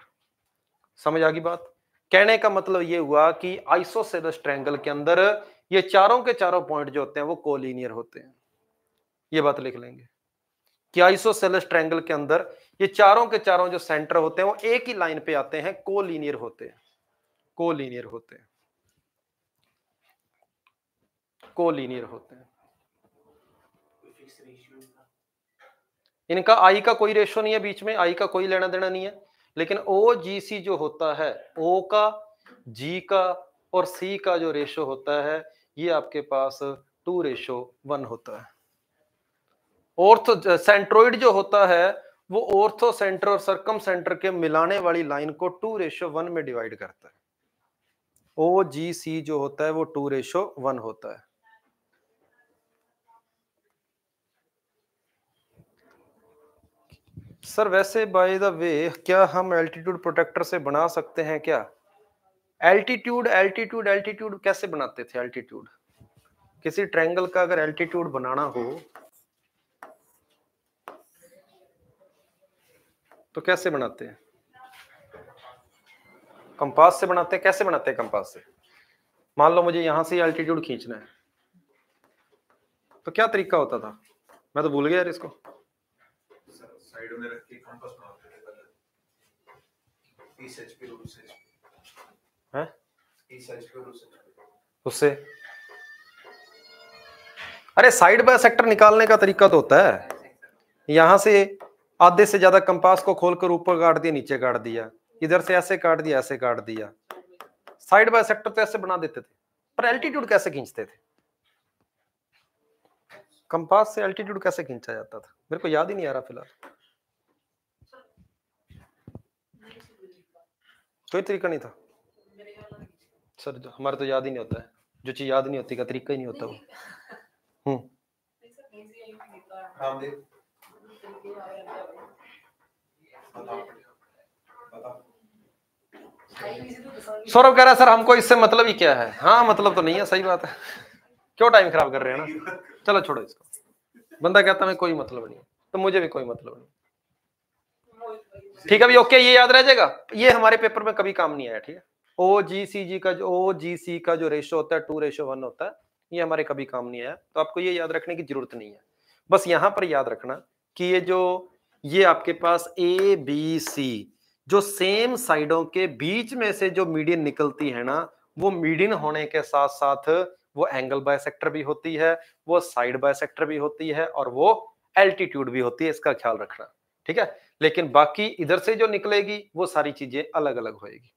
समझ आ गई बात कहने का मतलब ये हुआ कि आइसोसेलस ट्रैंगल के अंदर ये चारों के चारों पॉइंट जो होते हैं वो कोलिनियर होते हैं ये बात लिख लेंगे कि आइसोसेलस ट्रैंगल के अंदर ये चारों के चारों जो सेंटर होते हैं वो एक ही लाइन पे आते हैं कोलिनियर होते हैं कोलिनियर होते हैं कोलिनियर होते हैं इनका आई का कोई रेशो नहीं है बीच में आई का कोई लेना देना नहीं है लेकिन ओ जी सी जो होता है ओ का जी का और सी का जो रेशो होता है ये आपके पास टू रेशो वन होता है ऑर्थो सेंट्रोइड जो होता है वो ओर्थो सेंटर और सर्कम सेंटर के मिलाने वाली लाइन को टू रेशो वन में डिवाइड करता है ओ जी सी जो होता है वो टू रेशो वन होता है सर वैसे बाय द वे क्या हम एल्टीट्यूड प्रोटेक्टर से बना सकते हैं क्या एल्टीट्यूड एल्टीट्यूड एल्टीट्यूड कैसे बनाते थे एल्टीट्यूड किसी ट्रायंगल का अगर एल्टीट्यूड बनाना हो तो कैसे बनाते हैं कंपास से बनाते हैं कैसे बनाते हैं कंपास से मान लो मुझे यहां से एल्टीट्यूड खींचना है तो क्या तरीका होता था मैं तो भूल गया यार इसको साइड में रख के कंपास बनाते देते हैं इस एच पे रूल से हैं इस एच पे रूल से उससे अरे साइड बाय सेक्टर निकालने का तरीका तो होता है यहां से आधे से ज्यादा कंपास को खोलकर ऊपर काट दिया नीचे काट दिया इधर से ऐसे काट दिया ऐसे काट दिया साइड बाय सेक्टर तो ऐसे बना देते थे पर एल्टीट्यूड कैसे खींचते थे कंपास से एल्टीट्यूड कैसे खींचा जाता था मेरे को याद ही नहीं आ रहा फिलहाल कोई तो तरीका नहीं था सर तो हमारा तो याद ही नहीं होता है जो चीज याद नहीं होती का तरीका ही नहीं होता वो हम्म। हाँ, सौरभ कह रहा है सर हमको इससे मतलब ही क्या है हाँ मतलब तो नहीं है सही बात है क्यों टाइम खराब कर रहे हैं ना चलो छोड़ो इसको बंदा कहता है कोई मतलब नहीं तो मुझे भी कोई मतलब नहीं ठीक है ओके ये याद रह जाएगा ये हमारे पेपर में कभी काम नहीं आया ठीक है ओ जी सी जी का जो ओ जी सी का जो रेशो होता है टू रेशो वन होता है ये हमारे कभी काम नहीं आया तो आपको ये याद रखने की जरूरत नहीं है बस यहाँ पर याद रखना कि ये जो ये आपके पास ए बी सी जो सेम साइडों के बीच में से जो मीडियन निकलती है ना वो मीडियन होने के साथ साथ वो एंगल बाय सेक्टर भी होती है वो साइड बाय सेक्टर भी होती है और वो एल्टीट्यूड भी होती है इसका ख्याल रखना ठीक है लेकिन बाकी इधर से जो निकलेगी वो सारी चीजें अलग अलग होएगी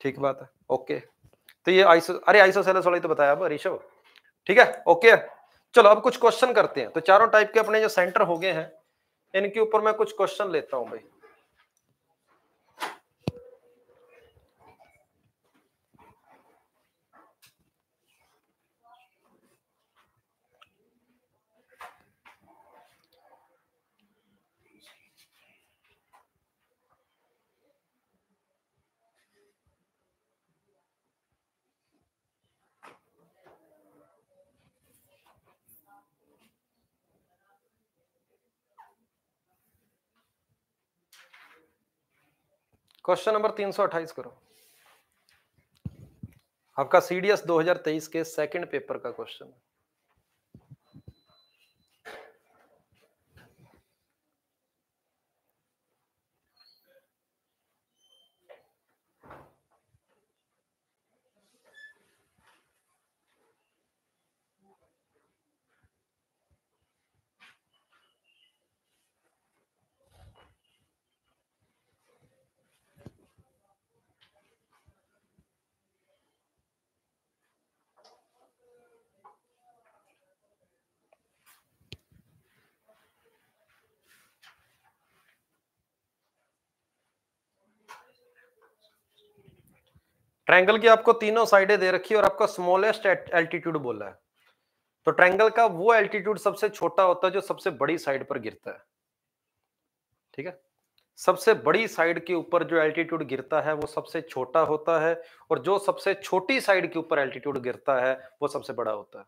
ठीक बात है ओके तो ये आईसो अरे आईसो सेलस वाली तो बताया अब ऋषभ ठीक है ओके चलो अब कुछ क्वेश्चन करते हैं तो चारों टाइप के अपने जो सेंटर हो गए हैं इनके ऊपर मैं कुछ क्वेश्चन लेता हूं भाई क्वेश्चन नंबर 328 करो आपका सीडीएस 2023 के सेकंड पेपर का क्वेश्चन है ट्रैंगल की आपको तीनों साइडें दे रखी है और आपका स्मॉलेस्ट एल्टीट्यूड बोला है तो ट्रैंगल का वो एल्टीट्यूड सबसे छोटा होता है जो सबसे बड़ी साइड पर गिरता है ठीक है सबसे बड़ी साइड के ऊपर जो एल्टीट्यूड गिरता है वो सबसे छोटा होता है और जो सबसे छोटी साइड के ऊपर एल्टीट्यूड गिरता है वो सबसे बड़ा होता है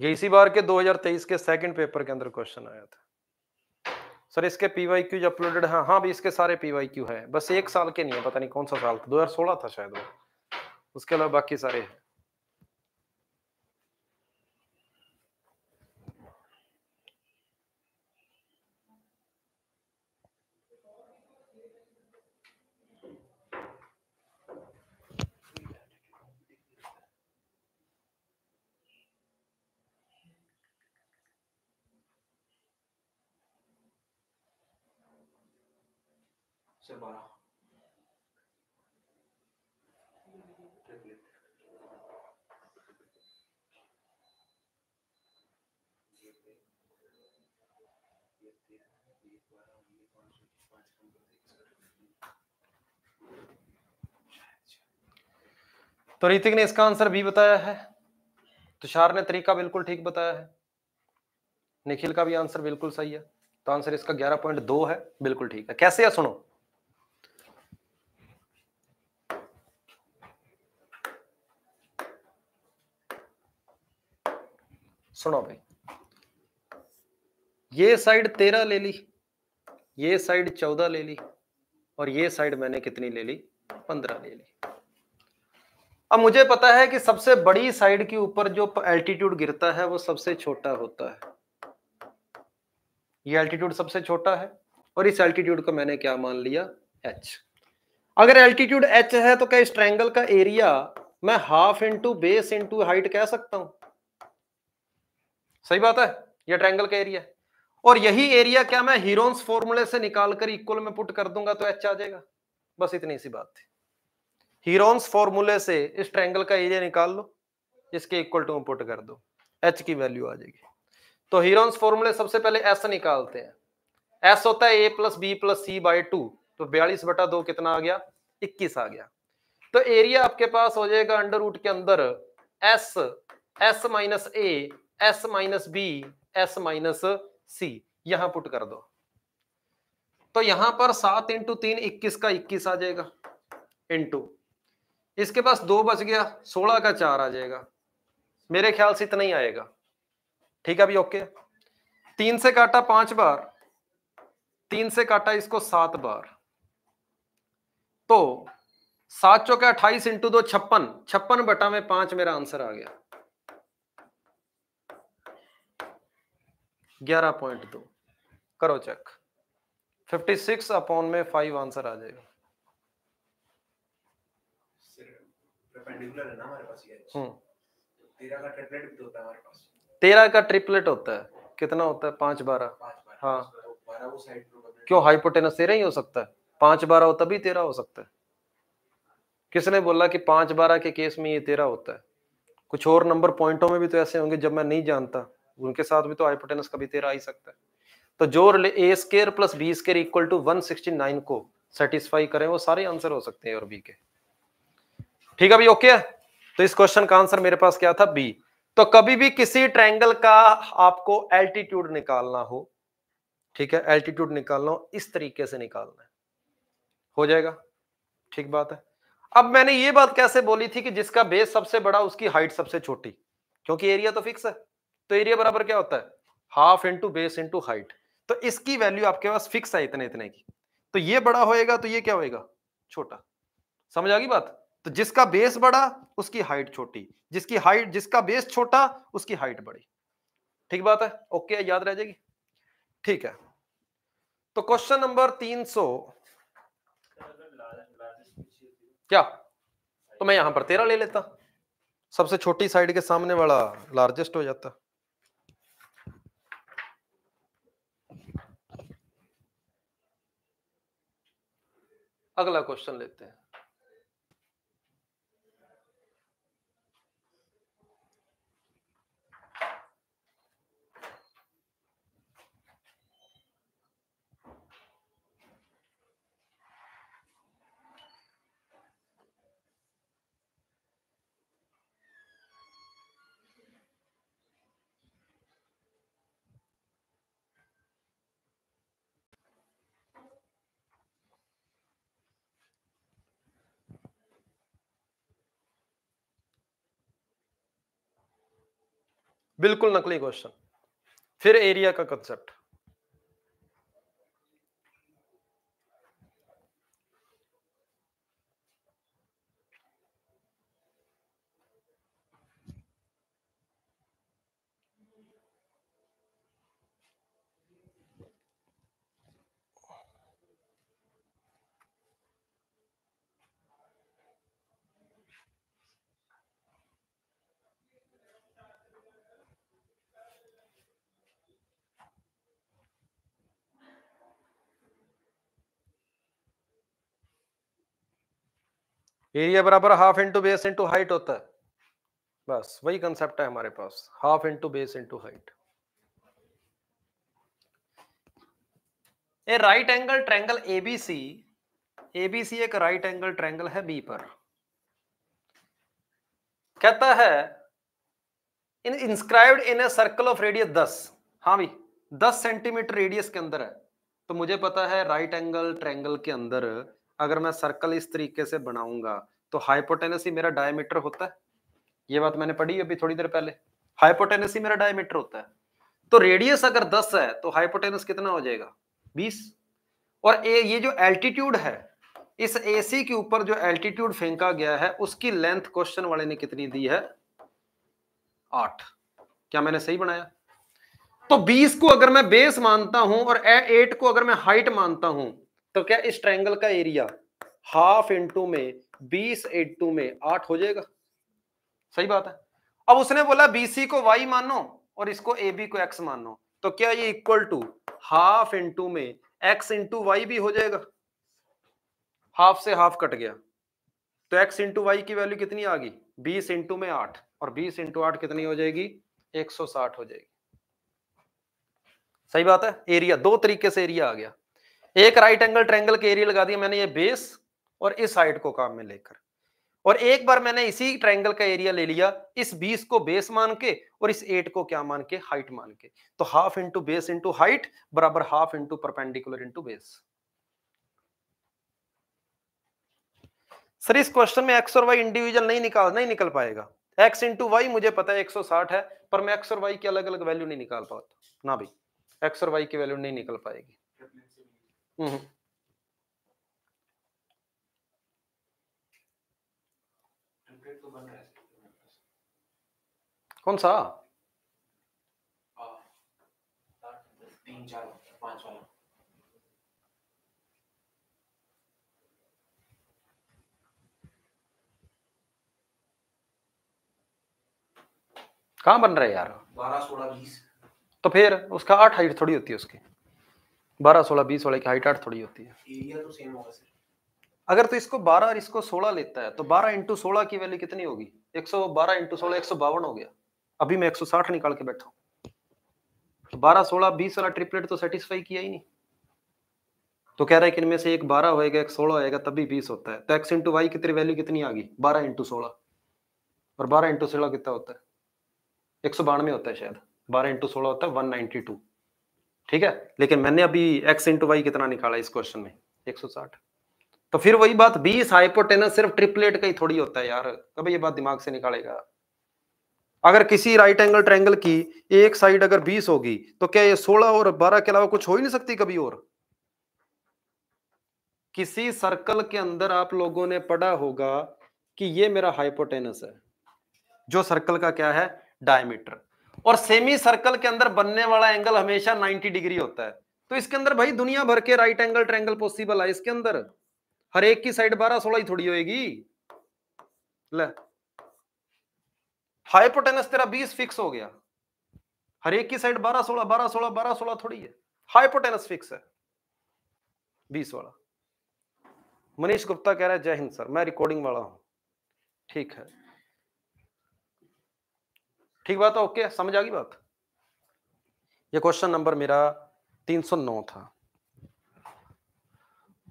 ये इसी बार के 2023 के सेकंड पेपर के अंदर क्वेश्चन आया था सर इसके पी वाई क्यूज अपलोडेड हाँ हाँ भी इसके सारे पी वाई क्यू है बस एक साल के नहीं है पता नहीं कौन सा साल था दो था शायद वो उसके अलावा बाकी सारे हैं से बारह तो ऋतिक ने इसका आंसर भी बताया है तुषार ने तरीका बिल्कुल ठीक बताया है निखिल का भी आंसर बिल्कुल सही है तो आंसर इसका ग्यारह पॉइंट दो है बिल्कुल ठीक है कैसे है सुनो सुनो भाई ये साइड तेरह ले ली ये साइड चौदह ले ली और ये साइड मैंने कितनी ले ली पंद्रह ले ली अब मुझे पता है कि सबसे बड़ी साइड के ऊपर जो एल्टीट्यूड गिरता है वो सबसे छोटा होता है ये एल्टीट्यूड सबसे छोटा है और इस एल्टीट्यूड को मैंने क्या मान लिया एच अगर एल्टीट्यूड एच है तो क्या इस ट्रैंगल का एरिया मैं half into base into height कह सकता हूं सही बात है ये ट्रायंगल का एरिया और यही एरिया क्या मैं हीरोन्स फॉर्मूले से निकालकर इक्वल में पुट कर दूंगा तो एच आ जाएगा बस इतनी सी बात थी हीरोन्स फॉर्मूले से इस ट्रायंगल का एरिया निकाल लो इसके इक्वल टू में पुट कर दो एच की वैल्यू आ जाएगी तो हीरोन्स फॉर्मूले सबसे पहले एस निकालते हैं एस होता है A plus B plus C by two तो बयालीस बटा दो कितना आ गया इक्कीस आ गया तो एरिया आपके पास हो जाएगा अंडर रूट के अंदर S S minus A S minus B S minus C यहां पुट कर दो तो यहां पर सात इंटू तीन इक्कीस का इक्कीस आ जाएगा इंटू इसके पास दो बच गया सोलह का चार आ जाएगा मेरे ख्याल से इतना ही आएगा ठीक है अभी ओके तीन से काटा पांच बार तीन से काटा इसको सात बार तो सात चौके अट्ठाईस इंटू दो छप्पन छप्पन बटा में पांच मेरा आंसर आ गया ग्यारह पॉइंट दो करो चेक फिफ्टी सिक्स अपॉन में फाइव आंसर आ जाएगा हम्म। तेरह का ट्रिपलेट तो होता है कितना होता है पांच बारह हाँ क्यों हाइपोटेनस तेरह ही हो सकता है पांच बारह हो तभी तेरह हो सकता है किसने बोला कि पांच बारह के केस में ये तेरह होता है कुछ और नंबर पॉइंटों में भी तो ऐसे होंगे जब मैं नहीं जानता उनके साथ भी तो हाइपोटेनस कभी तेरा आ ही सकता है तो जो A square plus B square equal to one sixty nine को सेटिस्फाई करें वो सारे आंसर हो सकते हैं और बी के ठीक है भाई ओके तो इस क्वेश्चन का आंसर मेरे पास क्या था बी तो कभी भी किसी ट्रायंगल का आपको एल्टीट्यूड निकालना हो ठीक है एल्टीट्यूड निकालना हो इस तरीके से निकालना है हो जाएगा ठीक बात है अब मैंने ये बात कैसे बोली थी कि जिसका बेस सबसे बड़ा उसकी हाइट सबसे छोटी क्योंकि एरिया तो फिक्स है तो एरिया बराबर क्या होता है half into base into height तो इसकी वैल्यू आपके पास फिक्स है इतने इतने की तो ये बड़ा होएगा तो ये क्या होएगा छोटा समझ आ गई बात तो जिसका बेस बड़ा उसकी हाइट छोटी जिसकी हाइट जिसका बेस छोटा उसकी हाइट बड़ी ठीक बात है ओके याद रह जाएगी ठीक है तो क्वेश्चन नंबर तीन सौ क्या तो मैं यहां पर तेरह ले लेता सबसे छोटी साइड के सामने वाला लार्जेस्ट हो जाता अगला क्वेश्चन लेते हैं बिल्कुल नकली क्वेश्चन फिर एरिया का कंसेप्ट एरिया बराबर half into base into height होता है बस वही कंसेप्ट है हमारे पास half into base into height a right angle triangle ABC ABC एक राइट एंगल ट्रैंगल है बी पर कहता है in inscribed in a circle of radius दस हाँ भाई दस सेंटीमीटर रेडियस के अंदर है तो मुझे पता है राइट एंगल ट्रैंगल के अंदर अगर मैं सर्कल इस तरीके से बनाऊंगा तो हाइपोटेनस ही मेरा डायमीटर होता है ये बात मैंने पढ़ी अभी थोड़ी देर पहले हाइपोटेनस ही मेरा डायमीटर होता है तो रेडियस अगर 10 है तो हाइपोटेनस कितना हो जाएगा 20 और ए, ये जो एल्टीट्यूड है इस एसी के ऊपर जो एल्टीट्यूड फेंका गया है उसकी लेंथ क्वेश्चन वाले ने कितनी दी है आठ क्या मैंने सही बनाया तो 20 को अगर मैं बेस मानता हूं और 8 को अगर मैं हाइट मानता हूं तो क्या इस ट्रायंगल का एरिया हाफ इंटू में बीस इंटू में आठ हो जाएगा सही बात है अब उसने बोला बीसी को वाई मानो और इसको ए बी को एक्स मानो तो क्या ये इक्वल टू हाफ इंटू में एक्स इंटू वाई भी हो जाएगा हाफ से हाफ कट गया तो एक्स इंटू वाई की वैल्यू कितनी आ गई बीस इंटू में आठ और बीस इंटू आठ कितनी हो जाएगी एक सौ साठ हो जाएगी सही बात है एरिया दो तरीके से एरिया आ गया एक राइट एंगल ट्रेंगल के एरिया लगा दिया मैंने ये बेस और इस साइड को काम में लेकर और एक बार मैंने इसी ट्रेंगल का एरिया ले लिया इस बीस को बेस मान के और इस एट को क्या मान के हाइट मान के तो half into base into height बराबर half into perpendicular into base sir इस क्वेश्चन में एक्स और वाई इंडिविजुअल नहीं निकाल नहीं निकल पाएगा एक्स इंटू वाई मुझे पता है 160 है पर मैं एक्स और वाई की अलग अलग वैल्यू नहीं निकाल पाता ना भाई एक्स और वाई की वैल्यू नहीं निकल पाएगी Mm-hmm. कौन सा कहा बन रहा है यार बारह सोलह बीस तो फिर उसका आठ हाइट थोड़ी होती है उसकी बारह सोलह बीस वाले की हाइट आठ थोड़ी होती है एरिया तो सेम होगा सर अगर तो इसको बारह और इसको सोलह लेता है तो बारह इंटू सोलह की वैल्यू कितनी होगी एक सौ बारह इंटू सोलह एक सौ बावन हो गया अभी मैं एक सौ साठ निकाल के बैठा हूँ तो बारह सोलह बीस वाला ट्रिपलेट तो सेटिस्फाई किया ही नहीं तो कह रहा है कि इनमें से एक बारह होएगा एक सोलह होएगा तभी बीस होता है तो एक्स इंटू वाई की वैल्यू कितनी आ गई बारह इंटू सोलह और बारह इंटू सोलह कितना होता है एक सौ बानवे होता है शायद बारह इंटू सोलह होता है वन नाइनटी टू ठीक है लेकिन मैंने अभी एक्स इंटू वाई कितना निकाला इस क्वेश्चन में 160 तो फिर वही बात बीस हाइपोटेनस सिर्फ ट्रिपलेट का ही थोड़ी होता है यार कभी ये बात दिमाग से निकालेगा अगर किसी राइट एंगल ट्रैंगल की एक साइड अगर 20 होगी तो क्या ये 16 और 12 के अलावा कुछ हो ही नहीं सकती कभी और किसी सर्कल के अंदर आप लोगों ने पढ़ा होगा कि ये मेरा हाइपोटेनस है जो सर्कल का क्या है डायमीटर और सेमी सर्कल के अंदर बनने वाला एंगल हमेशा 90 डिग्री होता है तो इसके अंदर भाई दुनिया भर के राइट एंगल ट्रैंगल पॉसिबल है इसके अंदर हर एक की साइड बारह सोलह ही थोड़ी होगी हाइपोटेनस तेरा बीस फिक्स हो गया हर एक की साइड बारह सोलह बारह सोलह बारह सोलह थोड़ी है हाइपोटेनस फिक्स है बीस वाला मनीष गुप्ता कह रहा है जय हिंद सर मैं रिकॉर्डिंग वाला हूं ठीक है ठीक बात है ओके समझ आ गई बात ये क्वेश्चन नंबर मेरा 309 था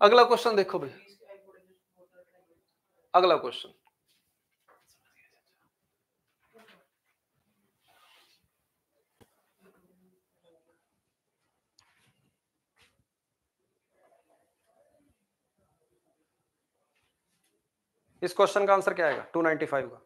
अगला क्वेश्चन देखो भाई अगला क्वेश्चन इस क्वेश्चन का आंसर क्या आएगा 295 का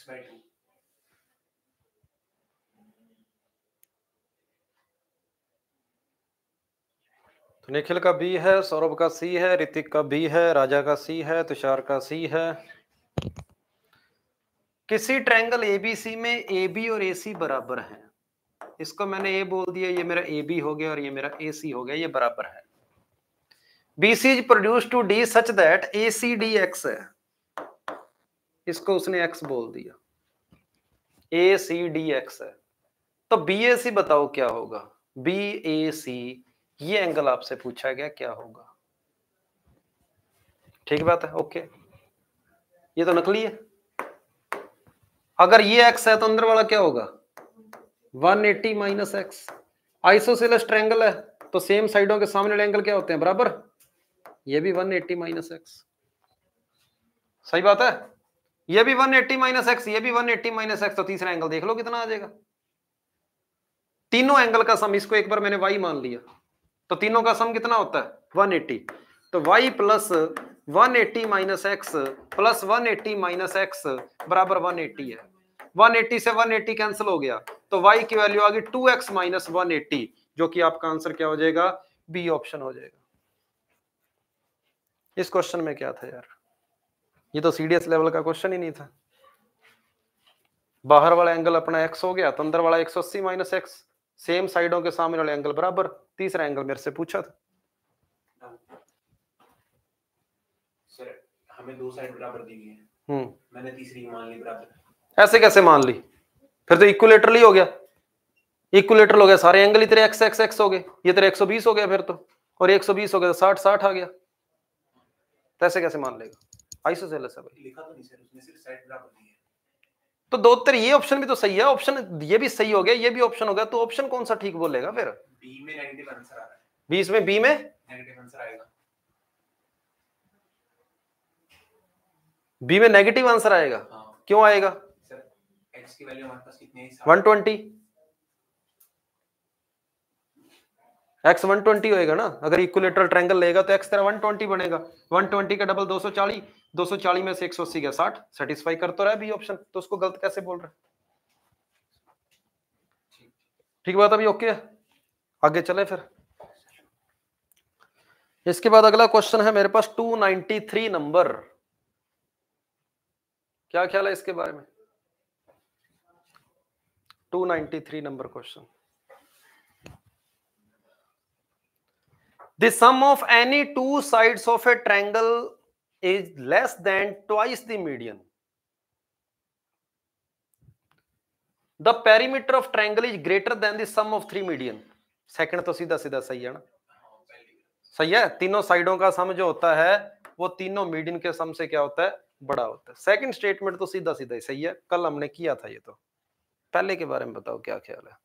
एक्स बाई निखिल का बी है सौरभ का सी है ऋतिक का बी है राजा का सी है तुषार का सी है किसी ट्रायंगल एबीसी में ए बी और ए सी बराबर है इसको मैंने ए बोल दिया ये मेरा ए बी हो गया और ये मेरा ए सी हो गया ये बराबर है B C is produce to D such that A C D X है इसको उसने एक्स बोल दिया ए सी डी एक्स है तो बी ए सी बताओ क्या होगा बी ए सी ये एंगल आपसे पूछा गया क्या होगा ठीक बात है ओके ये तो नकली है अगर ये एक्स है तो अंदर वाला क्या होगा 180 eighty minus X isosceles triangle है तो सेम साइडों के सामने एंगल क्या होते हैं बराबर ये भी 180 एट्टी माइनस एक्स सही बात है ये भी 180 एट्टी माइनस एक्स ये भी 180 एट्टी माइनस एक्स तो तीसरा एंगल देख लो कितना आ जाएगा तीनों एंगल का सम इसको एक बार मैंने वाई मान लिया तो तीनों का सम कितना होता है 180 तो Y plus one eighty minus X plus one eighty minus X बराबर वन एट्टी है 180 से 180 कैंसिल हो गया तो वाई की वैल्यू आ गई टू एक्स माइनस वन जो कि आपका आंसर क्या हो जाएगा बी ऑप्शन हो जाएगा इस क्वेश्चन में क्या था यार ये तो सीडीएस लेवल का क्वेश्चन ही नहीं था बाहर वाला एंगल अपना एक्स हो गया तो अंदर वाला एक सौ अस्सी माइनस एक्स सेम साइडों के सामने वाले एंगल बराबर तीसरा एंगल मेरे से पूछा था हमें दो साइड बराबर दी गई है हम्म। मैंने तीसरी मान ली बराबर ऐसे कैसे मान ली फिर तो इक्वलेटरली हो गया इक्वलेटर हो गया सारे एंगल ही तेरे एक्स एक्स एक्स हो गए ये तेरे 120 हो गया फिर तो और 120 हो गया तो 60 60 आ गया तो ऐसे कैसे मान लेगा है लिखा तो नहीं सर तो दो उत्तर ये ऑप्शन भी तो सही है ऑप्शन ये भी सही हो गया ये भी ऑप्शन हो गया तो ऑप्शन कौन सा ठीक बोलेगा फिर बी में नेगेटिव आंसर आ रहा है बी इसमें बी में नेगेटिव आंसर आएगा बी में नेगेटिव आंसर आएगा हाँ। क्यों आएगा सर एक्स की वैल्यू हमारे पास कितनी है 120 एक्स ना अगर इक्वलेटर ट्रैंगल लेगा तो एक्स तेरा वन ट्वेंटी बनेगा वन ट्वेंटी का डबल दो सौ चालीस 240 में से 180 गया साठ सेटिस्फाई कर तो रहा है बी ऑप्शन तो उसको गलत कैसे बोल रहा है ठीक बात अभी ओके आगे चले फिर इसके बाद अगला क्वेश्चन है मेरे पास 293 नंबर क्या ख्याल है इसके बारे में 293 number question the sum of any two sides of a triangle is less than twice the median the perimeter of triangle is greater than the sum of three median second तो सीधा सीधा सही है ना सही है तीनों साइडों का सम जो होता है वो तीनों मीडियन के सम से क्या होता है बड़ा होता है सेकंड स्टेटमेंट तो सीधा सीधा ही सही है कल हमने किया था ये तो पहले के बारे में बताओ क्या ख्याल है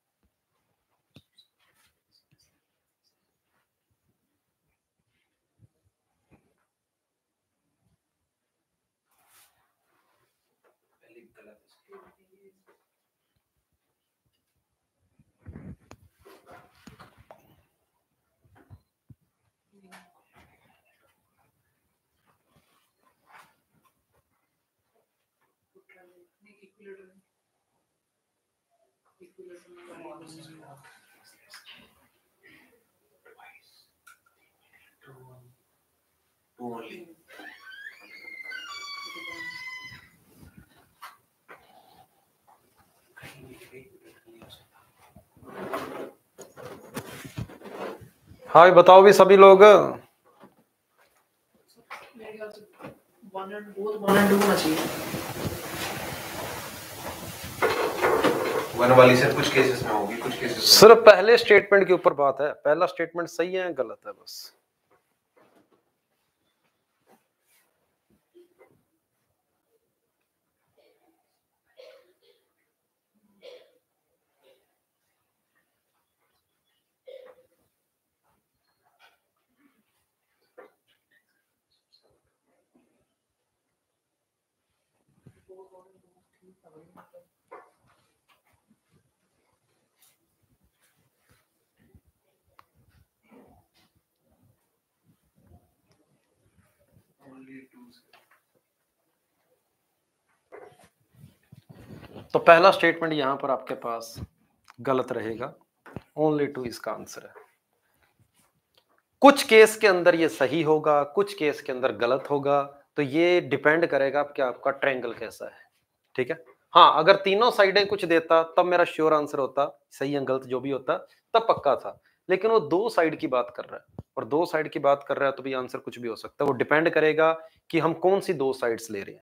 हाँ बताओ भी सभी लोग वन एंड टू होना चाहिए वाली सर कुछ केसेस में होगी कुछ केसेस सिर्फ पहले स्टेटमेंट के ऊपर बात है पहला स्टेटमेंट सही है गलत है बस Thank you. तो पहला स्टेटमेंट यहां पर आपके पास गलत रहेगा ओनली टू इसका आंसर है कुछ केस के अंदर ये सही होगा कुछ केस के अंदर गलत होगा तो ये डिपेंड करेगा कि आपका ट्रेंगल कैसा है ठीक है हाँ अगर तीनों साइडें कुछ देता तब मेरा श्योर आंसर होता सही या गलत जो भी होता तब पक्का था लेकिन वो दो साइड की बात कर रहा है और दो साइड की बात कर रहा है तो भी आंसर कुछ भी हो सकता है वो डिपेंड करेगा कि हम कौन सी दो साइड्स ले रहे हैं